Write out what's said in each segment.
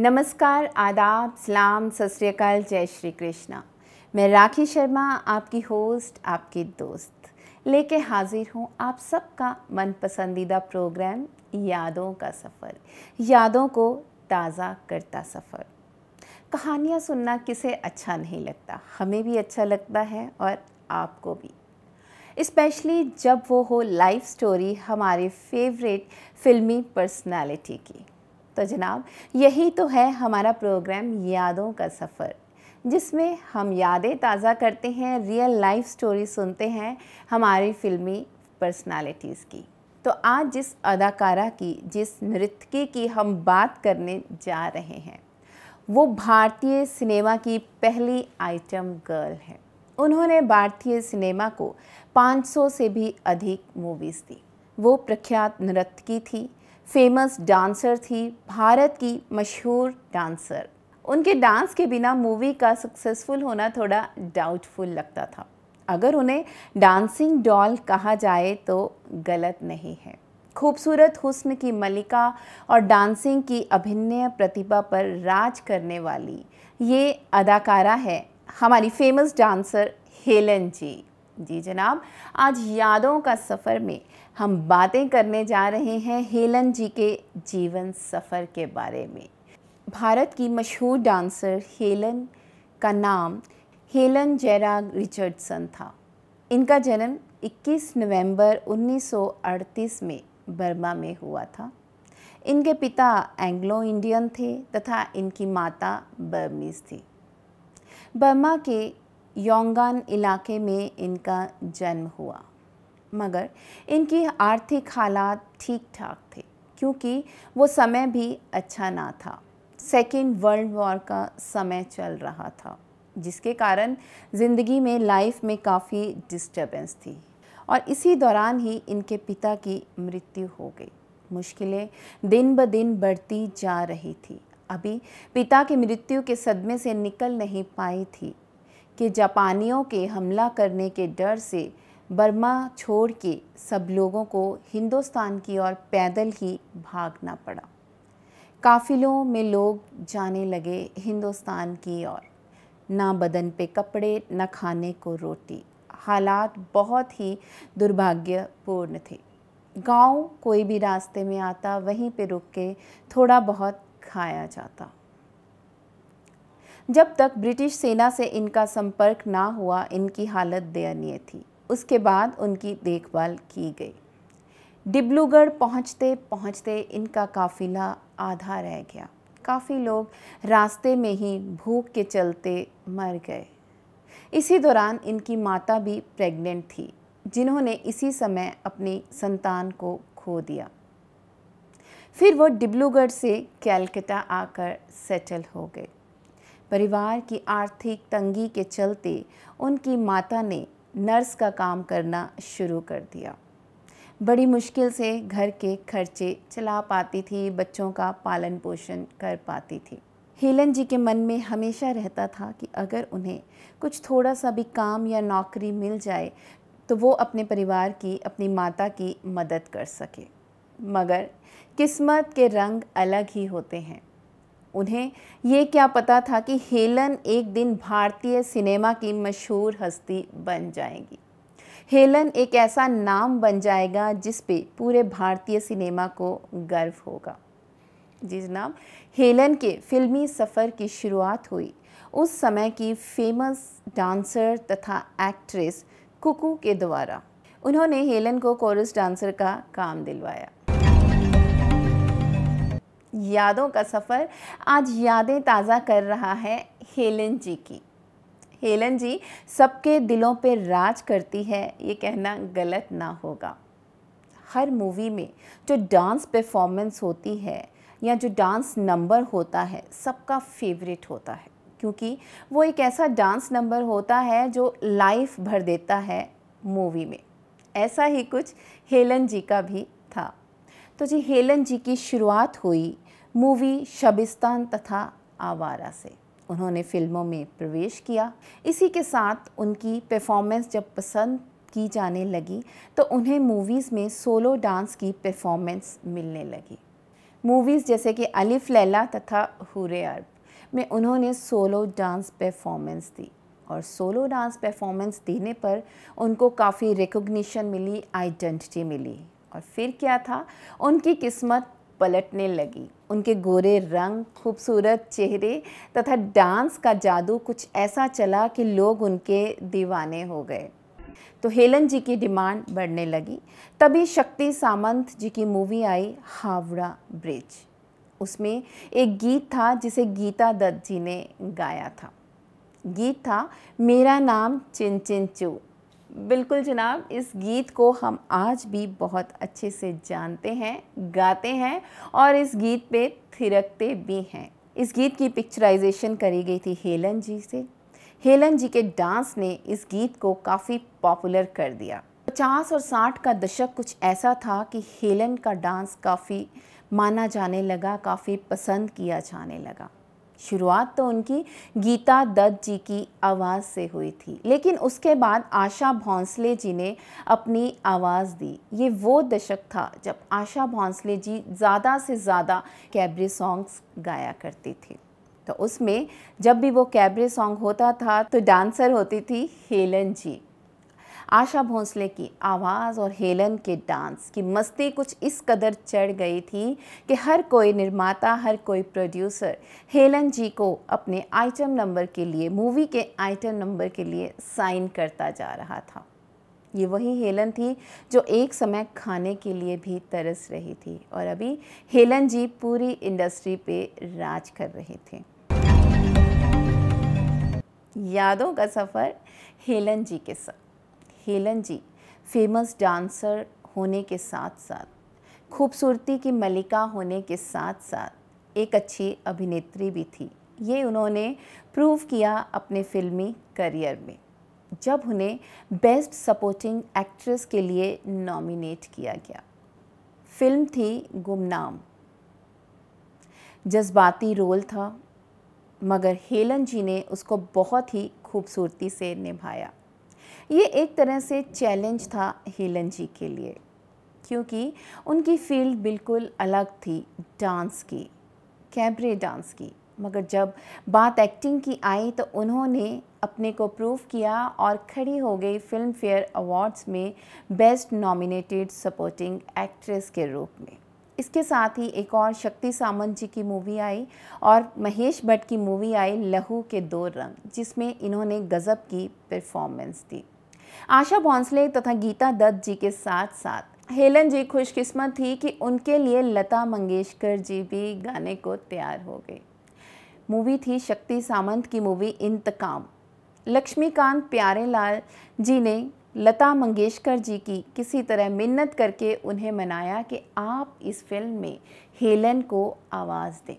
नमस्कार आदाब सलाम सतरकाल जय श्री कृष्णा मैं राखी शर्मा आपकी होस्ट आपकी दोस्त लेके हाजिर हूँ आप सबका मन पसंदीदा प्रोग्राम यादों का सफ़र यादों को ताज़ा करता सफ़र कहानियाँ सुनना किसे अच्छा नहीं लगता हमें भी अच्छा लगता है और आपको भी इस्पेशली जब वो हो लाइफ स्टोरी हमारे फेवरेट फिल्मी पर्सनालिटी की तो जनाब यही तो है हमारा प्रोग्राम यादों का सफ़र जिसमें हम यादें ताज़ा करते हैं रियल लाइफ स्टोरी सुनते हैं हमारी फिल्मी पर्सनालिटीज़ की तो आज जिस अदाकारा की जिस नृत्यकी की हम बात करने जा रहे हैं वो भारतीय सिनेमा की पहली आइटम गर्ल है उन्होंने भारतीय सिनेमा को 500 से भी अधिक मूवीज़ दी वो प्रख्यात नृत्यकी थी फेमस डांसर थी भारत की मशहूर डांसर उनके डांस के बिना मूवी का सक्सेसफुल होना थोड़ा डाउटफुल लगता था अगर उन्हें डांसिंग डॉल कहा जाए तो गलत नहीं है खूबसूरत हुस्न की मलिका और डांसिंग की अभिनय प्रतिभा पर राज करने वाली ये अदाकारा है हमारी फेमस डांसर हेलन जी जी जनाब आज यादों का सफ़र में हम बातें करने जा रहे हैं हेलन जी के जीवन सफ़र के बारे में भारत की मशहूर डांसर हेलन का नाम हेलन जेराग रिचर्डसन था इनका जन्म 21 नवंबर 1938 में बर्मा में हुआ था इनके पिता एंग्लो इंडियन थे तथा इनकी माता बर्मीज़ थी बर्मा के योंगान इलाके में इनका जन्म हुआ मगर इनकी आर्थिक हालात ठीक ठाक थे क्योंकि वो समय भी अच्छा ना था सेकेंड वर्ल्ड वॉर का समय चल रहा था जिसके कारण ज़िंदगी में लाइफ में काफ़ी डिस्टरबेंस थी और इसी दौरान ही इनके पिता की मृत्यु हो गई मुश्किलें दिन ब दिन बढ़ती जा रही थी अभी पिता की मृत्यु के सदमे से निकल नहीं पाई थी कि जापानियों के हमला करने के डर से बर्मा छोड़ के सब लोगों को हिंदुस्तान की ओर पैदल ही भागना पड़ा काफिलों में लोग जाने लगे हिंदुस्तान की ओर ना बदन पे कपड़े न खाने को रोटी हालात बहुत ही दुर्भाग्यपूर्ण थे गांव कोई भी रास्ते में आता वहीं पे रुक के थोड़ा बहुत खाया जाता जब तक ब्रिटिश सेना से इनका संपर्क ना हुआ इनकी हालत दयनीय थी उसके बाद उनकी देखभाल की गई डिब्लूगढ़ पहुंचते पहुंचते इनका काफ़िला आधा रह गया काफ़ी लोग रास्ते में ही भूख के चलते मर गए इसी दौरान इनकी माता भी प्रेग्नेंट थी जिन्होंने इसी समय अपनी संतान को खो दिया फिर वो डिब्लूगढ़ से कैलकटा आकर सेटल हो गए परिवार की आर्थिक तंगी के चलते उनकी माता ने नर्स का काम करना शुरू कर दिया बड़ी मुश्किल से घर के खर्चे चला पाती थी बच्चों का पालन पोषण कर पाती थी हेलन जी के मन में हमेशा रहता था कि अगर उन्हें कुछ थोड़ा सा भी काम या नौकरी मिल जाए तो वो अपने परिवार की अपनी माता की मदद कर सके मगर किस्मत के रंग अलग ही होते हैं उन्हें ये क्या पता था कि हेलन एक दिन भारतीय सिनेमा की मशहूर हस्ती बन जाएगी हेलन एक ऐसा नाम बन जाएगा जिस पे पूरे भारतीय सिनेमा को गर्व होगा जिस नाम हेलन के फिल्मी सफ़र की शुरुआत हुई उस समय की फेमस डांसर तथा एक्ट्रेस कुकू के द्वारा उन्होंने हेलन को कोरस डांसर का काम दिलवाया यादों का सफ़र आज यादें ताज़ा कर रहा है हेलन जी की हेलन जी सबके दिलों पे राज करती है ये कहना गलत ना होगा हर मूवी में जो डांस परफॉर्मेंस होती है या जो डांस नंबर होता है सबका फेवरेट होता है क्योंकि वो एक ऐसा डांस नंबर होता है जो लाइफ भर देता है मूवी में ऐसा ही कुछ हेलन जी का भी तो जी हेलन जी की शुरुआत हुई मूवी शबिस्तान तथा आवारा से उन्होंने फिल्मों में प्रवेश किया इसी के साथ उनकी परफॉर्मेंस जब पसंद की जाने लगी तो उन्हें मूवीज़ में सोलो डांस की परफॉर्मेंस मिलने लगी मूवीज़ जैसे कि अलिफ लैला तथा हुरे अरब में उन्होंने सोलो डांस परफॉर्मेंस दी और सोलो डांस परफॉर्मेंस देने पर उनको काफ़ी रिकोगनीशन मिली आइडेंटिटी मिली और फिर क्या था उनकी किस्मत पलटने लगी उनके गोरे रंग खूबसूरत चेहरे तथा डांस का जादू कुछ ऐसा चला कि लोग उनके दीवाने हो गए तो हेलन जी की डिमांड बढ़ने लगी तभी शक्ति सामंत जी की मूवी आई हावड़ा ब्रिज उसमें एक गीत था जिसे गीता दत्त जी ने गाया था गीत था मेरा नाम चिन चू बिल्कुल जनाब इस गीत को हम आज भी बहुत अच्छे से जानते हैं गाते हैं और इस गीत पे थिरकते भी हैं इस गीत की पिक्चराइजेशन करी गई थी हेलन जी से हेलन जी के डांस ने इस गीत को काफ़ी पॉपुलर कर दिया 50 और 60 का दशक कुछ ऐसा था कि हेलन का डांस काफ़ी माना जाने लगा काफ़ी पसंद किया जाने लगा शुरुआत तो उनकी गीता दत्त जी की आवाज़ से हुई थी लेकिन उसके बाद आशा भोंसले जी ने अपनी आवाज़ दी ये वो दशक था जब आशा भोंसले जी ज़्यादा से ज़्यादा कैबरे सॉन्ग्स गाया करती थी तो उसमें जब भी वो कैबरे सॉन्ग होता था तो डांसर होती थी हेलन जी आशा भोंसले की आवाज़ और हेलन के डांस की मस्ती कुछ इस कदर चढ़ गई थी कि हर कोई निर्माता हर कोई प्रोड्यूसर हेलन जी को अपने आइटम नंबर के लिए मूवी के आइटम नंबर के लिए साइन करता जा रहा था ये वही हेलन थी जो एक समय खाने के लिए भी तरस रही थी और अभी हेलन जी पूरी इंडस्ट्री पे राज कर रहे थे यादों का सफ़र हेलन जी के साथ हेलन जी फेमस डांसर होने के साथ साथ खूबसूरती की मलिका होने के साथ साथ एक अच्छी अभिनेत्री भी थी ये उन्होंने प्रूव किया अपने फिल्मी करियर में जब उन्हें बेस्ट सपोर्टिंग एक्ट्रेस के लिए नॉमिनेट किया गया फिल्म थी गुमनाम जज्बाती रोल था मगर हेलन जी ने उसको बहुत ही खूबसूरती से निभाया ये एक तरह से चैलेंज था हेलन जी के लिए क्योंकि उनकी फील्ड बिल्कुल अलग थी डांस की कैबरे डांस की मगर जब बात एक्टिंग की आई तो उन्होंने अपने को प्रूव किया और खड़ी हो गई फिल्म फेयर अवार्ड्स में बेस्ट नॉमिनेटेड सपोर्टिंग एक्ट्रेस के रूप में इसके साथ ही एक और शक्ति सामंत जी की मूवी आई और महेश भट्ट की मूवी आई लहू के दो रंग जिसमें इन्होंने गज़ब की परफॉर्मेंस दी आशा भोंसले तथा गीता दत्त जी के साथ साथ हेलन जी खुशकिस्मत थी कि उनके लिए लता मंगेशकर जी भी गाने को तैयार हो गए मूवी थी शक्ति सामंत की मूवी इंतकाम लक्ष्मीकांत प्यारेलाल जी ने लता मंगेशकर जी की किसी तरह मिन्नत करके उन्हें मनाया कि आप इस फिल्म में हेलन को आवाज़ दें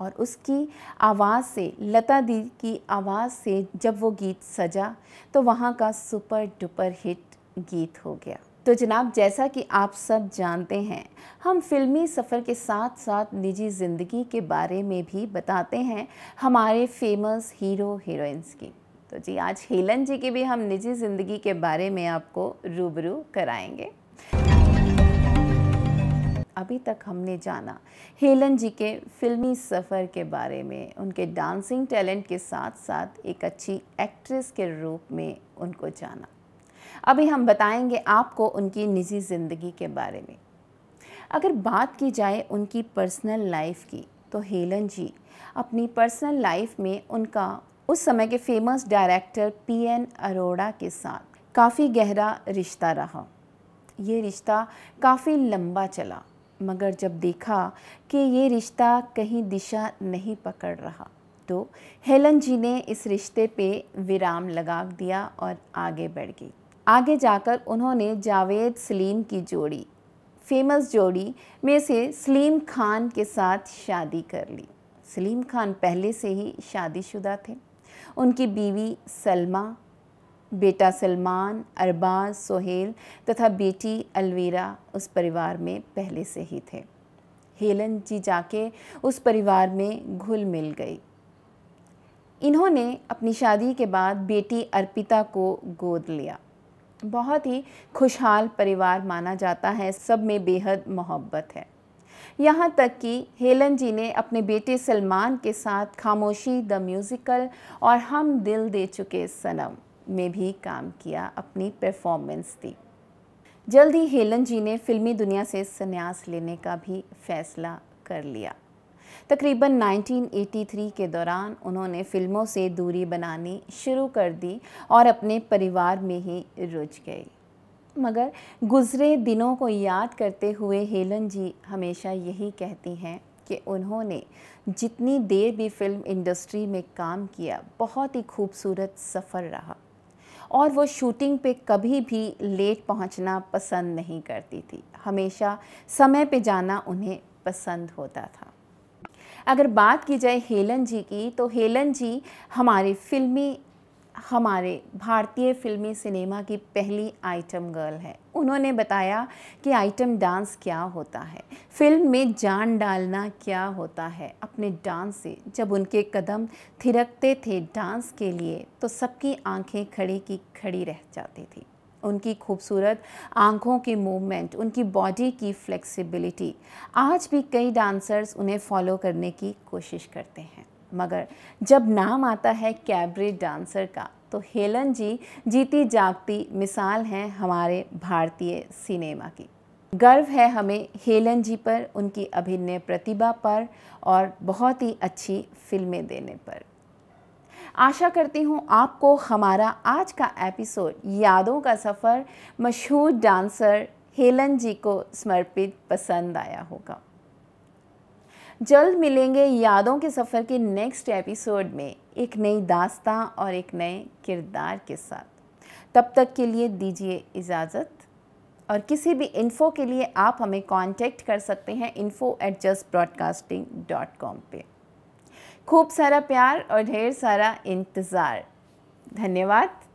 और उसकी आवाज़ से लता दी की आवाज़ से जब वो गीत सजा तो वहाँ का सुपर डुपर हिट गीत हो गया तो जनाब जैसा कि आप सब जानते हैं हम फिल्मी सफ़र के साथ साथ निजी ज़िंदगी के बारे में भी बताते हैं हमारे फेमस हीरो हीरोइंस की तो जी आज हेलन जी की भी हम निजी ज़िंदगी के बारे में आपको रूबरू कराएंगे अभी तक हमने जाना हेलन जी के फिल्मी सफ़र के बारे में उनके डांसिंग टैलेंट के साथ साथ एक अच्छी एक्ट्रेस के रूप में उनको जाना अभी हम बताएंगे आपको उनकी निजी ज़िंदगी के बारे में अगर बात की जाए उनकी पर्सनल लाइफ की तो हेलन जी अपनी पर्सनल लाइफ में उनका उस समय के famous director P N Arora के साथ काफ़ी गहरा रिश्ता रहा ये रिश्ता काफ़ी लंबा चला मगर जब देखा कि ये रिश्ता कहीं दिशा नहीं पकड़ रहा तो हेलन जी ने इस रिश्ते पे विराम लगा दिया और आगे बढ़ गई आगे जाकर उन्होंने जावेद सलीम की जोड़ी फेमस जोड़ी में से सलीम खान के साथ शादी कर ली सलीम खान पहले से ही शादीशुदा थे उनकी बीवी सलमा बेटा सलमान अरबाज सोहेल तथा बेटी अलवेरा उस परिवार में पहले से ही थे हेलन जी जाके उस परिवार में घुल मिल गई इन्होंने अपनी शादी के बाद बेटी अर्पिता को गोद लिया बहुत ही खुशहाल परिवार माना जाता है सब में बेहद मोहब्बत है यहाँ तक कि हेलन जी ने अपने बेटे सलमान के साथ खामोशी द म्यूज़िकल और हम दिल दे चुके सनम में भी काम किया अपनी परफॉर्मेंस दी जल्द ही हेलन जी ने फिल्मी दुनिया से संन्यास लेने का भी फैसला कर लिया तकरीबन 1983 के दौरान उन्होंने फिल्मों से दूरी बनानी शुरू कर दी और अपने परिवार में ही रुझ गई मगर गुज़रे दिनों को याद करते हुए हेलन जी हमेशा यही कहती हैं कि उन्होंने जितनी देर भी फिल्म इंडस्ट्री में काम किया बहुत ही खूबसूरत सफ़र रहा और वो शूटिंग पे कभी भी लेट पहुंचना पसंद नहीं करती थी हमेशा समय पे जाना उन्हें पसंद होता था अगर बात की जाए हेलन जी की तो हेलन जी हमारी फिल्मी हमारे भारतीय फिल्मी सिनेमा की पहली आइटम गर्ल है उन्होंने बताया कि आइटम डांस क्या होता है फिल्म में जान डालना क्या होता है अपने डांस से जब उनके कदम थिरकते थे डांस के लिए तो सबकी आंखें खड़ी की खड़ी रह जाती थी उनकी खूबसूरत आंखों की मूवमेंट उनकी बॉडी की फ्लेक्सिबिलिटी आज भी कई डांसर्स उन्हें फॉलो करने की कोशिश करते हैं मगर जब नाम आता है कैबरे डांसर का तो हेलन जी जीती जागती मिसाल हैं हमारे भारतीय सिनेमा की गर्व है हमें हेलन जी पर उनकी अभिनय प्रतिभा पर और बहुत ही अच्छी फिल्में देने पर आशा करती हूँ आपको हमारा आज का एपिसोड यादों का सफ़र मशहूर डांसर हेलन जी को समर्पित पसंद आया होगा जल्द मिलेंगे यादों के सफ़र के नेक्स्ट एपिसोड में एक नई दास्तां और एक नए किरदार के साथ तब तक के लिए दीजिए इजाज़त और किसी भी इन्फ़ो के लिए आप हमें कांटेक्ट कर सकते हैं info at just broadcasting dot com पर खूब सारा प्यार और ढेर सारा इंतज़ार धन्यवाद